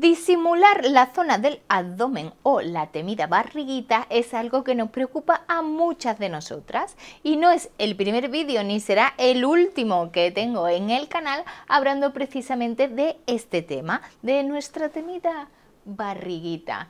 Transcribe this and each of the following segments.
Disimular la zona del abdomen o la temida barriguita es algo que nos preocupa a muchas de nosotras y no es el primer vídeo ni será el último que tengo en el canal hablando precisamente de este tema, de nuestra temida barriguita.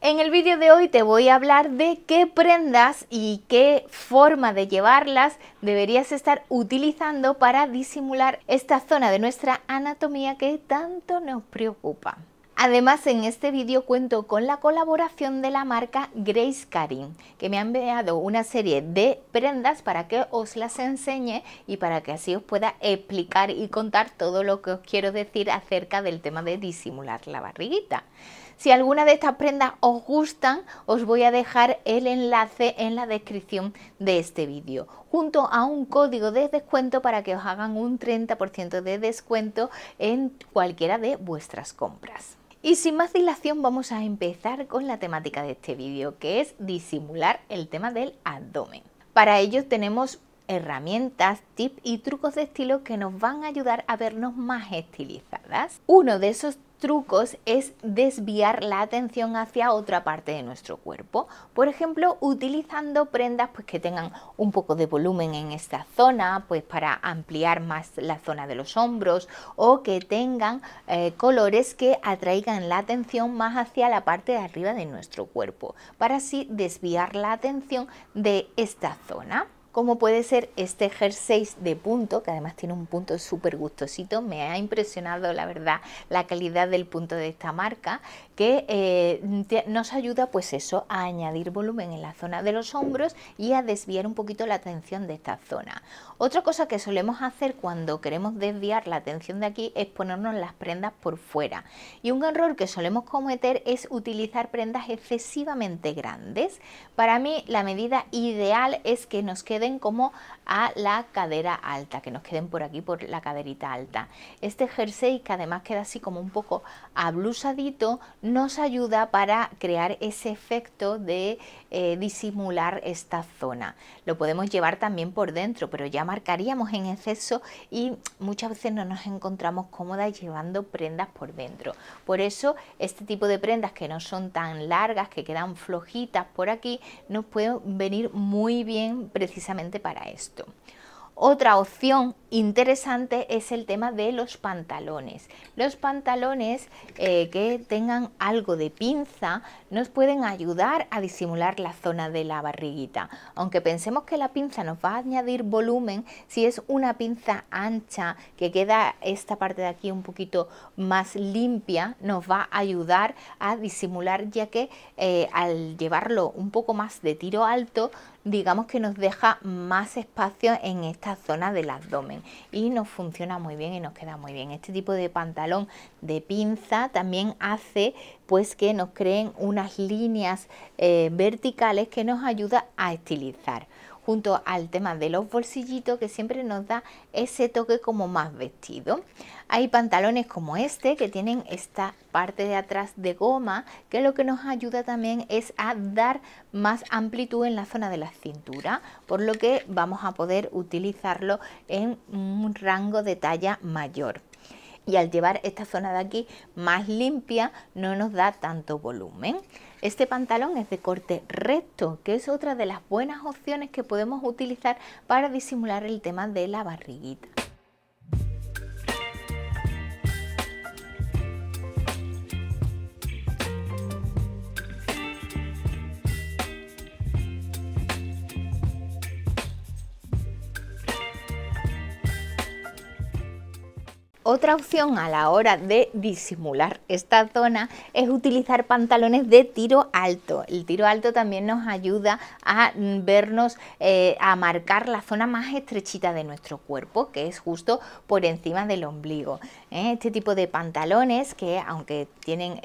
En el vídeo de hoy te voy a hablar de qué prendas y qué forma de llevarlas deberías estar utilizando para disimular esta zona de nuestra anatomía que tanto nos preocupa. Además, en este vídeo cuento con la colaboración de la marca Grace Karin, que me ha enviado una serie de prendas para que os las enseñe y para que así os pueda explicar y contar todo lo que os quiero decir acerca del tema de disimular la barriguita. Si alguna de estas prendas os gustan, os voy a dejar el enlace en la descripción de este vídeo, junto a un código de descuento para que os hagan un 30% de descuento en cualquiera de vuestras compras. Y sin más dilación vamos a empezar con la temática de este vídeo, que es disimular el tema del abdomen. Para ello tenemos herramientas, tips y trucos de estilo que nos van a ayudar a vernos más estilizadas. Uno de esos trucos es desviar la atención hacia otra parte de nuestro cuerpo. Por ejemplo, utilizando prendas pues, que tengan un poco de volumen en esta zona, pues para ampliar más la zona de los hombros, o que tengan eh, colores que atraigan la atención más hacia la parte de arriba de nuestro cuerpo, para así desviar la atención de esta zona como puede ser este jersey de punto, que además tiene un punto súper gustosito, me ha impresionado la verdad la calidad del punto de esta marca, que eh, nos ayuda pues eso, a añadir volumen en la zona de los hombros y a desviar un poquito la atención de esta zona. Otra cosa que solemos hacer cuando queremos desviar la atención de aquí es ponernos las prendas por fuera. Y un error que solemos cometer es utilizar prendas excesivamente grandes. Para mí la medida ideal es que nos quede como a la cadera alta, que nos queden por aquí, por la caderita alta. Este jersey que además queda así como un poco ablusadito, nos ayuda para crear ese efecto de eh, disimular esta zona. Lo podemos llevar también por dentro, pero ya marcaríamos en exceso y muchas veces no nos encontramos cómodas llevando prendas por dentro. Por eso este tipo de prendas que no son tan largas, que quedan flojitas por aquí, nos pueden venir muy bien precisamente para esto. Otra opción interesante es el tema de los pantalones. Los pantalones eh, que tengan algo de pinza nos pueden ayudar a disimular la zona de la barriguita. Aunque pensemos que la pinza nos va a añadir volumen, si es una pinza ancha que queda esta parte de aquí un poquito más limpia, nos va a ayudar a disimular ya que eh, al llevarlo un poco más de tiro alto, digamos que nos deja más espacio en esta zona del abdomen y nos funciona muy bien y nos queda muy bien. Este tipo de pantalón de pinza también hace pues que nos creen unas líneas eh, verticales que nos ayuda a estilizar junto al tema de los bolsillitos que siempre nos da ese toque como más vestido. Hay pantalones como este que tienen esta parte de atrás de goma que lo que nos ayuda también es a dar más amplitud en la zona de la cintura, por lo que vamos a poder utilizarlo en un rango de talla mayor y al llevar esta zona de aquí más limpia no nos da tanto volumen. Este pantalón es de corte recto, que es otra de las buenas opciones que podemos utilizar para disimular el tema de la barriguita. Otra opción a la hora de disimular esta zona es utilizar pantalones de tiro alto. El tiro alto también nos ayuda a mm, vernos, eh, a marcar la zona más estrechita de nuestro cuerpo, que es justo por encima del ombligo. ¿eh? Este tipo de pantalones que aunque tienen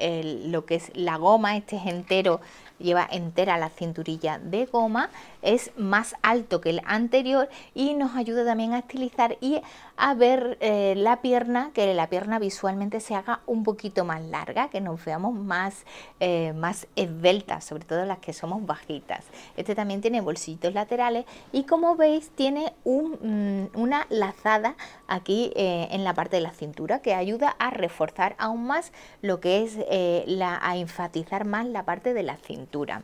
lo que es la goma, este es entero lleva entera la cinturilla de goma, es más alto que el anterior y nos ayuda también a estilizar y a ver eh, la pierna que la pierna visualmente se haga un poquito más larga, que nos veamos más, eh, más esbeltas, sobre todo las que somos bajitas. Este también tiene bolsillos laterales y como veis tiene mm, una lazada aquí eh, en la parte de la cintura que ayuda a reforzar aún más lo que es eh, la, a enfatizar más la parte de la cintura.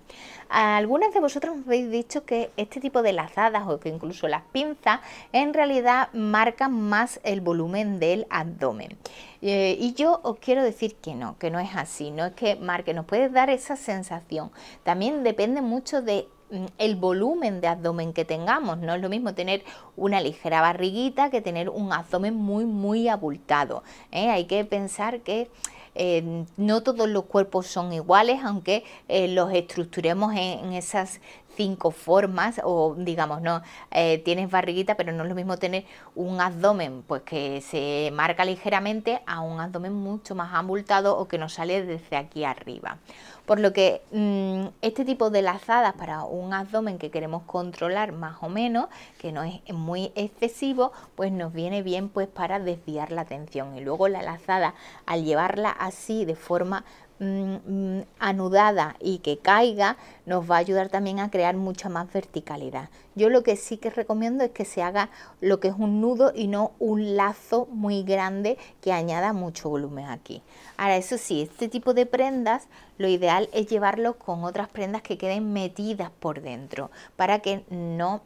Algunas de vosotros me habéis dicho que este tipo de lazadas o que incluso las pinzas en realidad marcan más el volumen del abdomen. Eh, y yo os quiero decir que no, que no es así, no es que marque, nos puede dar esa sensación. También depende mucho de mm, el volumen de abdomen que tengamos. No es lo mismo tener una ligera barriguita que tener un abdomen muy, muy abultado. ¿eh? Hay que pensar que eh, no todos los cuerpos son iguales, aunque los estructuremos en, en, esas cinco formas o digamos, no, eh, tienes barriguita, pero no es lo mismo tener un abdomen pues que se marca ligeramente a un abdomen mucho más amultado o que nos sale desde aquí arriba. Por lo que mm, este tipo de lazadas para un abdomen que queremos controlar más o menos, que no es muy excesivo, pues nos viene bien pues para desviar la atención y luego la lazada al llevarla así de forma Mm, mm, anudada y que caiga, nos va a ayudar también a crear mucha más verticalidad. Yo lo que sí que recomiendo es que se haga lo que es un nudo y no un lazo muy grande que añada mucho volumen aquí. Ahora, eso sí, este tipo de prendas lo ideal es llevarlo con otras prendas que queden metidas por dentro para que no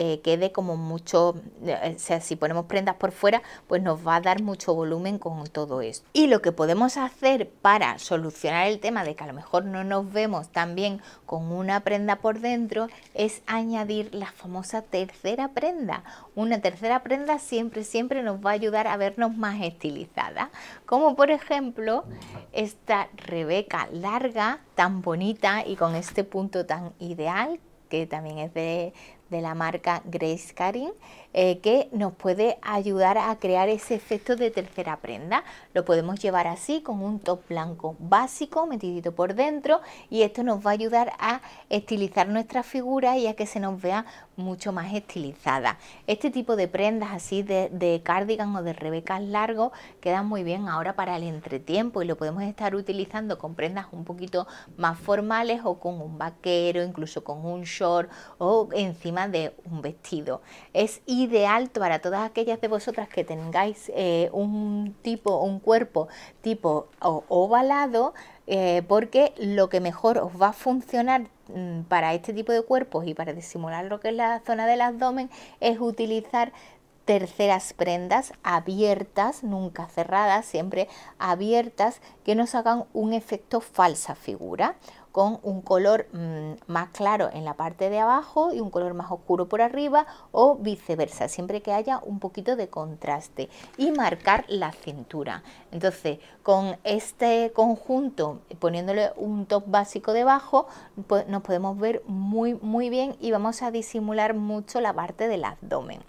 eh, quede como mucho, eh, o sea, si ponemos prendas por fuera, pues nos va a dar mucho volumen con todo esto. Y lo que podemos hacer para solucionar el tema de que a lo mejor no nos vemos tan bien con una prenda por dentro es añadir la famosa tercera prenda. Una tercera prenda siempre, siempre nos va a ayudar a vernos más estilizada. Como por ejemplo esta Rebeca larga, tan bonita y con este punto tan ideal que también es de, de la marca Grace Karin eh, que nos puede ayudar a crear ese efecto de tercera prenda. Lo podemos llevar así con un top blanco básico metidito por dentro y esto nos va a ayudar a estilizar nuestra figura y a que se nos vea mucho más estilizada. Este tipo de prendas así de, cardigan o de rebecas largo quedan muy bien ahora para el entretiempo y lo podemos estar utilizando con prendas un poquito más formales o con un vaquero, incluso con un short o encima de un vestido. Es ideal para todas aquellas de vosotras que tengáis eh, un tipo, un cuerpo tipo ovalado, eh, porque lo que mejor os va a funcionar mm, para este tipo de cuerpos y para disimular lo que es la zona del abdomen es utilizar terceras prendas abiertas, nunca cerradas, siempre abiertas, que nos hagan un efecto falsa figura con un color mm, más claro en la parte de abajo y un color más oscuro por arriba o viceversa, siempre que haya un poquito de contraste y marcar la cintura. Entonces, con este conjunto, poniéndole un top básico debajo, pues nos podemos ver muy muy bien y vamos a disimular mucho la parte del abdomen.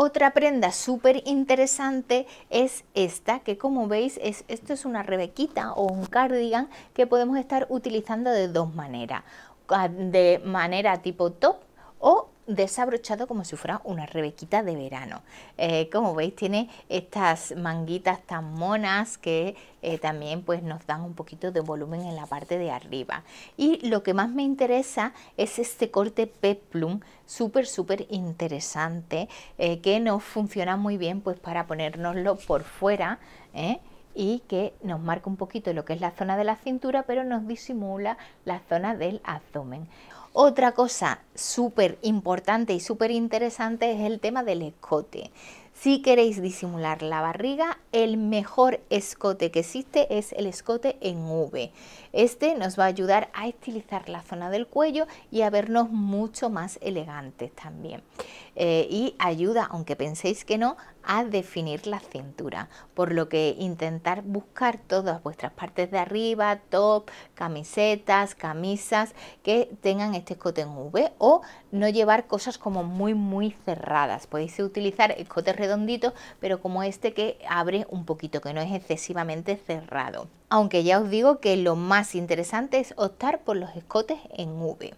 Otra prenda súper interesante es esta, que como veis, es, esto es una rebequita o un cardigan que podemos estar utilizando de dos maneras. Ah, de manera tipo top o desabrochado como si fuera una rebequita de verano. Eh, como veis tiene estas manguitas tan monas que eh, también pues nos dan un poquito de volumen en la parte de arriba. Y lo que más me interesa es este corte peplum, súper súper interesante, eh, que nos funciona muy bien pues para ponérnoslo por fuera y que nos marca un poquito lo que es la zona de la cintura, pero nos disimula la zona del abdomen. Otra cosa súper importante y súper interesante es el tema del escote. Si queréis disimular la barriga, el mejor escote que existe es el escote en V. Este nos va a ayudar a estilizar la zona del cuello y a vernos mucho más elegantes también. Eh, y ayuda, aunque penséis que no, a definir la cintura, por lo que intentar buscar todas vuestras partes de arriba, top, camisetas, camisas que tengan este escote en V o no llevar cosas como muy muy cerradas. Podéis utilizar escote redondito, pero como este que abre un poquito, que no es excesivamente cerrado aunque ya os digo que lo más interesante es optar por los escotes en V.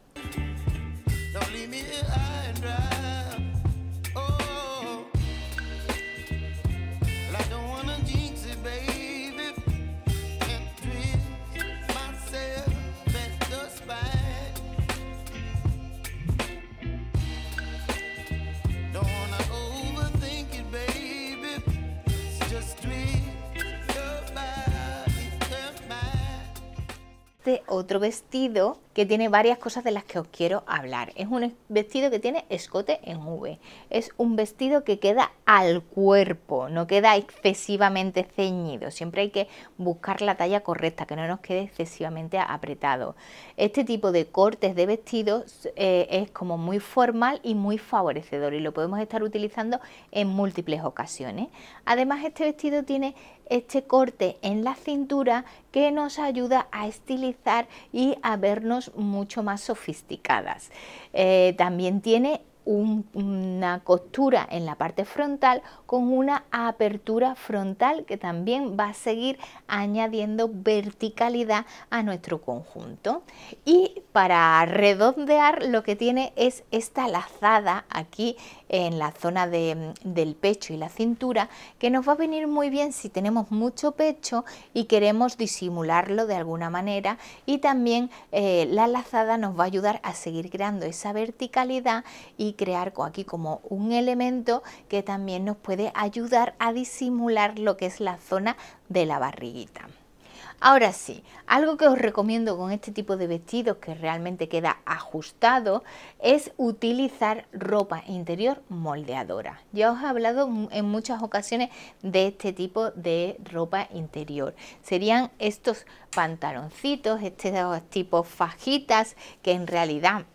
este otro vestido que tiene varias cosas de las que os quiero hablar. Es un vestido que tiene escote en V. Es un vestido que queda al cuerpo, no queda excesivamente ceñido. Siempre hay que buscar la talla correcta, que no nos quede excesivamente apretado. Este tipo de cortes de vestidos eh, es como muy formal y muy favorecedor y lo podemos estar utilizando en múltiples ocasiones. Además, este vestido tiene este corte en la cintura que nos ayuda a estilizar y a vernos mucho más sofisticadas. Eh, también tiene una costura en la parte frontal con una apertura frontal que también va a seguir añadiendo verticalidad a nuestro conjunto. Y para redondear lo que tiene es esta lazada aquí en la zona del pecho y la cintura que nos va a venir muy bien si tenemos mucho pecho y queremos disimularlo de alguna manera y también eh, la lazada nos va a ayudar a seguir creando esa verticalidad y crear aquí como un elemento que también nos puede ayudar a disimular lo que es la zona de la barriguita. Ahora sí, algo que os recomiendo con este tipo de vestidos que realmente queda ajustado es utilizar ropa interior moldeadora. Ya os he hablado en muchas ocasiones de este tipo de ropa interior. Serían estos pantaloncitos, estos tipos fajitas que en realidad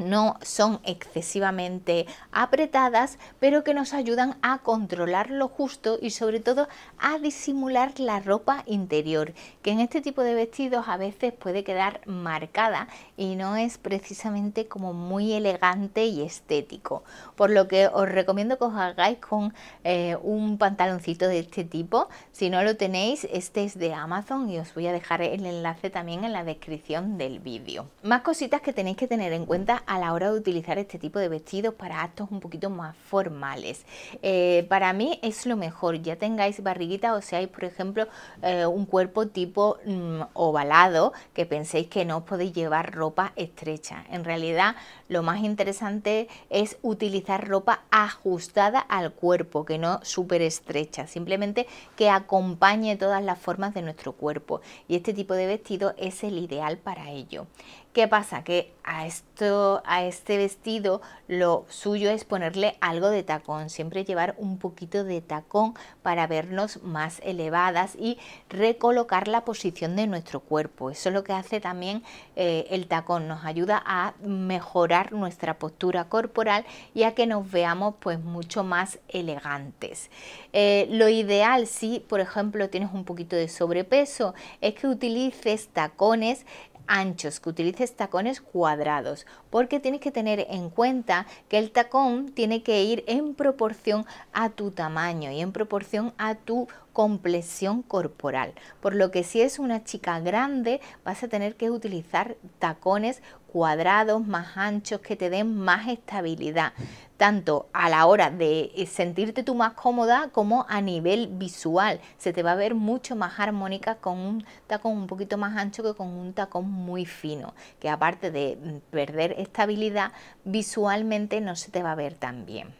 no son excesivamente apretadas, pero que nos ayudan a controlar lo justo y sobre todo a disimular la ropa interior, que en este tipo de vestidos a veces puede quedar marcada y no es precisamente como muy elegante y estético. Por lo que os recomiendo que os hagáis con eh, un pantaloncito de este tipo. Si no lo tenéis, este es de Amazon y os voy a dejar el enlace también en la descripción del vídeo. Más cositas que tenéis que tener en cuenta a la hora de utilizar este tipo de vestidos para actos un poquito más formales. Eh, para mí es lo mejor, ya tengáis barriguita o seáis, por ejemplo, eh, un cuerpo tipo mm, ovalado, que penséis que no os podéis llevar ropa estrecha. En realidad, lo más interesante es utilizar ropa ajustada al cuerpo, que no súper estrecha, simplemente que acompañe todas las formas de nuestro cuerpo. Y este tipo de vestido es el ideal para ello. ¿Qué pasa? Que a, esto, a este vestido lo suyo es ponerle algo de tacón, siempre llevar un poquito de tacón para vernos más elevadas y recolocar la posición de nuestro cuerpo. Eso es lo que hace también eh, el tacón, nos ayuda a mejorar nuestra postura corporal y a que nos veamos pues mucho más elegantes. Eh, lo ideal si por ejemplo tienes un poquito de sobrepeso es que utilices tacones anchos, que utilices tacones cuadrados, porque tienes que tener en cuenta que el tacón tiene que ir en proporción a tu tamaño y en proporción a tu complexión corporal. Por lo que si es una chica grande, vas a tener que utilizar tacones cuadrados, más anchos, que te den más estabilidad, tanto a la hora de eh, sentirte tú más cómoda como a nivel visual. Se te va a ver mucho más armónica con un tacón un poquito más ancho que con un tacón muy fino, que aparte de mm, perder estabilidad, visualmente no se te va a ver tan bien.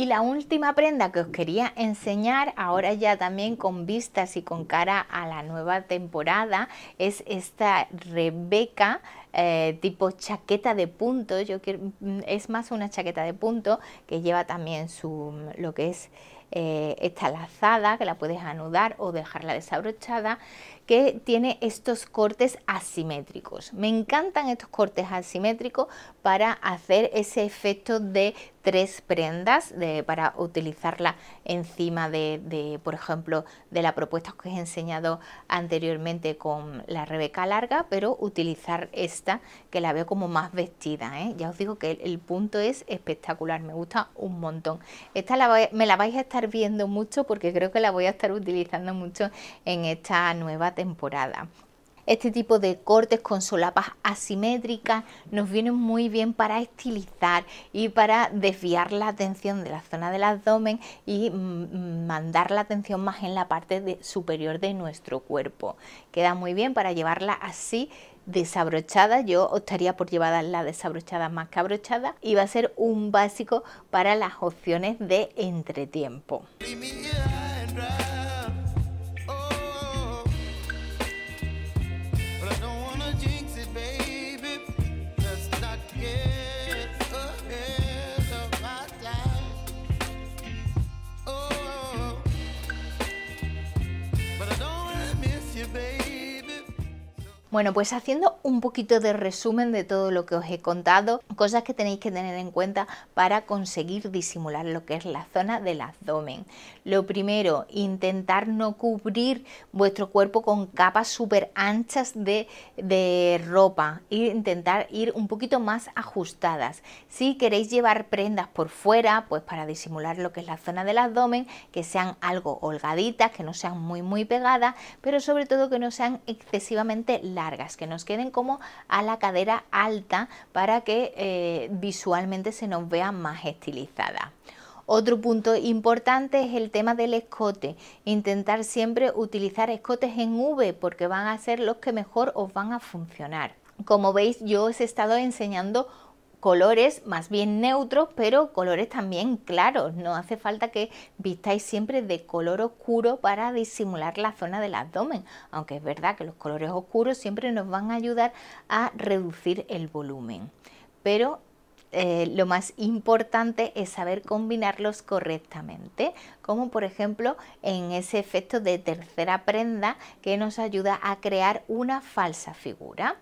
Y la última prenda que os quería enseñar, ahora ya también con vistas y con cara a la nueva temporada, es esta Rebeca eh, tipo chaqueta de puntos, Yo mm, es más una chaqueta de puntos que lleva también su mm, lo que es eh, esta lazada que la puedes anudar o dejarla desabrochada que tiene estos cortes asimétricos me encantan estos cortes asimétricos para hacer ese efecto de tres prendas para utilizarla encima de, por ejemplo, de la propuesta que os he enseñado anteriormente con la Rebeca larga, pero utilizar esta que la veo como más vestida. ¿eh? Ya os digo que el, punto es espectacular, me gusta un montón. Esta me la vais a estar viendo mucho porque creo que la voy a estar utilizando mucho en esta nueva temporada. Este tipo de cortes con solapas asimétricas nos vienen muy bien para estilizar y para desviar la atención de la zona del abdomen y mm, mm, mandar la atención más en la parte superior de nuestro cuerpo. Queda muy bien para llevarla así desabrochada, yo optaría por llevarla desabrochada más que abrochada y va a ser un básico para las opciones de entretiempo. Bueno, pues haciendo un poquito de resumen de todo lo que os he contado, cosas que tenéis que tener en cuenta para conseguir disimular lo que es la zona del abdomen. Lo primero, intentar no cubrir vuestro cuerpo con capas súper anchas de, ropa e intentar ir un poquito más ajustadas. Si queréis llevar prendas por fuera, pues para disimular lo que es la zona del abdomen, que sean algo holgaditas, que no sean muy muy pegadas, pero sobre todo que no sean excesivamente largas largas, que nos queden como a la cadera alta para que eh, visualmente se nos vea más estilizada. Otro punto importante es el tema del escote. Intentar siempre utilizar escotes en V porque van a ser los que mejor os van a funcionar. Como veis, yo os he estado enseñando colores más bien neutros, pero colores también claros. No hace falta que vistáis siempre de color oscuro para disimular la zona del abdomen, aunque es verdad que los colores oscuros siempre nos van a ayudar a reducir el volumen. Pero eh, lo más importante es saber combinarlos correctamente, como por ejemplo en ese efecto de tercera prenda que nos ayuda a crear una falsa figura.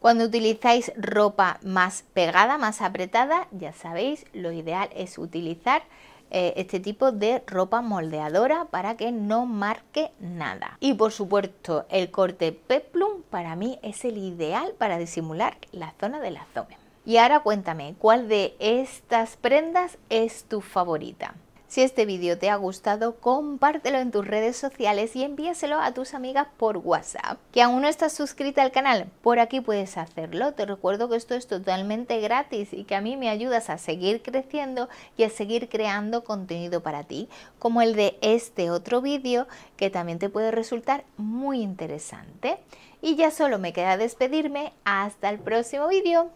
Cuando utilizáis ropa más pegada, más apretada, ya sabéis, lo ideal es utilizar eh, este tipo de ropa moldeadora para que no marque nada. Y por supuesto, el corte peplum para mí es el ideal para disimular la zona del abdomen. Y ahora cuéntame, ¿cuál de estas prendas es tu favorita? Si este vídeo te ha gustado, compártelo en tus redes sociales y envíaselo a tus amigas por WhatsApp. Que aún no estás suscrita al canal, por aquí puedes hacerlo. Te recuerdo que esto es totalmente gratis y que a mí me ayudas a seguir creciendo y a seguir creando contenido para ti, como el de este otro vídeo que también te puede resultar muy interesante. Y ya solo me queda despedirme. Hasta el próximo vídeo.